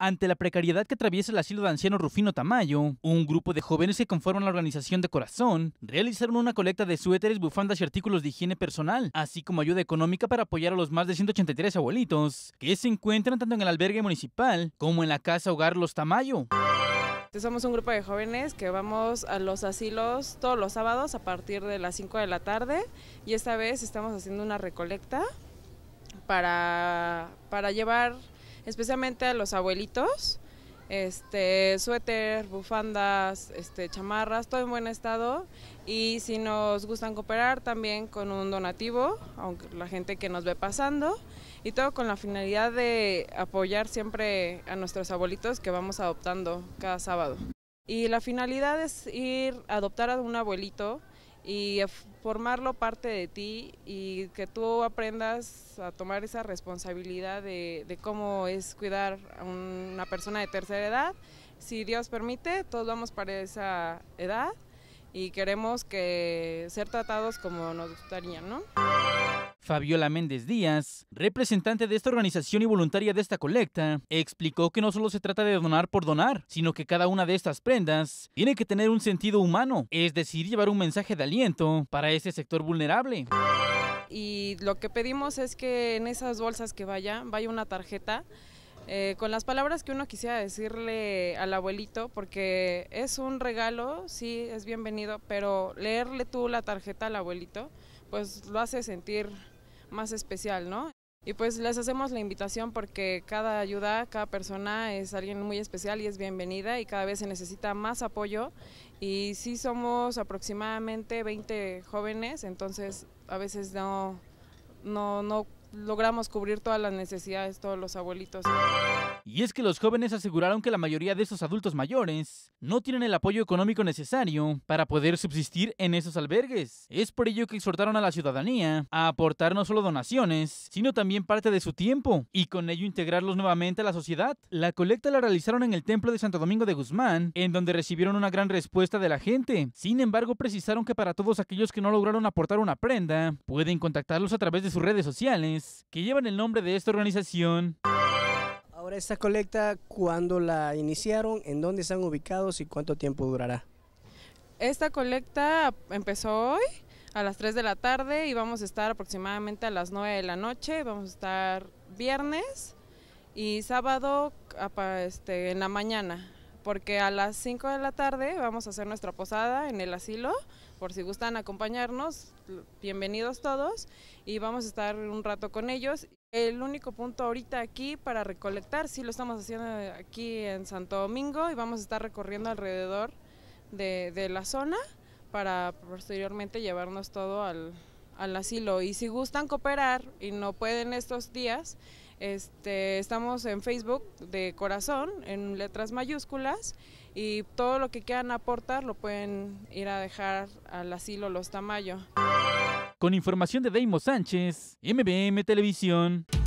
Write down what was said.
Ante la precariedad que atraviesa el asilo de anciano Rufino Tamayo, un grupo de jóvenes que conforman la organización de Corazón realizaron una colecta de suéteres, bufandas y artículos de higiene personal, así como ayuda económica para apoyar a los más de 183 abuelitos que se encuentran tanto en el albergue municipal como en la casa hogar Los Tamayo. Somos un grupo de jóvenes que vamos a los asilos todos los sábados a partir de las 5 de la tarde y esta vez estamos haciendo una recolecta para, para llevar especialmente a los abuelitos. Este, suéter, bufandas, este, chamarras, todo en buen estado. Y si nos gustan cooperar también con un donativo, aunque la gente que nos ve pasando, y todo con la finalidad de apoyar siempre a nuestros abuelitos que vamos adoptando cada sábado. Y la finalidad es ir a adoptar a un abuelito y formarlo parte de ti y que tú aprendas a tomar esa responsabilidad de, cómo es cuidar a una persona de tercera edad. Si Dios permite, todos vamos para esa edad y queremos que ser tratados como nos gustaría, ¿no? Fabiola Méndez Díaz, representante de esta organización y voluntaria de esta colecta, explicó que no solo se trata de donar por donar, sino que cada una de estas prendas tiene que tener un sentido humano, es decir, llevar un mensaje de aliento para este sector vulnerable y lo que pedimos es que en esas bolsas que vaya, vaya una tarjeta eh, con las palabras que uno quisiera decirle al abuelito, porque es un regalo, sí, es bienvenido, pero leerle tú la tarjeta al abuelito, pues lo hace sentir más especial, ¿no? Y pues les hacemos la invitación porque cada ayuda, cada persona es alguien muy especial y es bienvenida y cada vez se necesita más apoyo. Y si somos aproximadamente 20 jóvenes, entonces a veces no, no, no logramos cubrir todas las necesidades, todos los abuelitos. Y es que los jóvenes aseguraron que la mayoría de esos adultos mayores no tienen el apoyo económico necesario para poder subsistir en esos albergues. Es por ello que exhortaron a la ciudadanía a aportar no solo donaciones, sino también parte de su tiempo y con ello integrarlos nuevamente a la sociedad. La colecta la realizaron en el templo de Santo Domingo de Guzmán, en donde recibieron una gran respuesta de la gente. Sin embargo, precisaron que para todos aquellos que no lograron aportar una prenda, pueden contactarlos a través de sus redes sociales que llevan el nombre de esta organización. Ahora, esta colecta, ¿cuándo la iniciaron? ¿En dónde están ubicados y cuánto tiempo durará? Esta colecta empezó hoy a las 3 de la tarde y vamos a estar aproximadamente a las 9 de la noche. Vamos a estar viernes y sábado este, en la mañana porque a las 5 de la tarde vamos a hacer nuestra posada en el asilo, por si gustan acompañarnos, bienvenidos todos y vamos a estar un rato con ellos. El único punto ahorita aquí para recolectar, sí lo estamos haciendo aquí en Santo Domingo y vamos a estar recorriendo alrededor de, la zona para posteriormente llevarnos todo al, al asilo. Y si gustan cooperar y no pueden estos días, este, estamos en Facebook de corazón, en letras mayúsculas, y todo lo que quieran aportar lo pueden ir a dejar al asilo Los Tamayo. Con información de deimos Sánchez, MBM Televisión.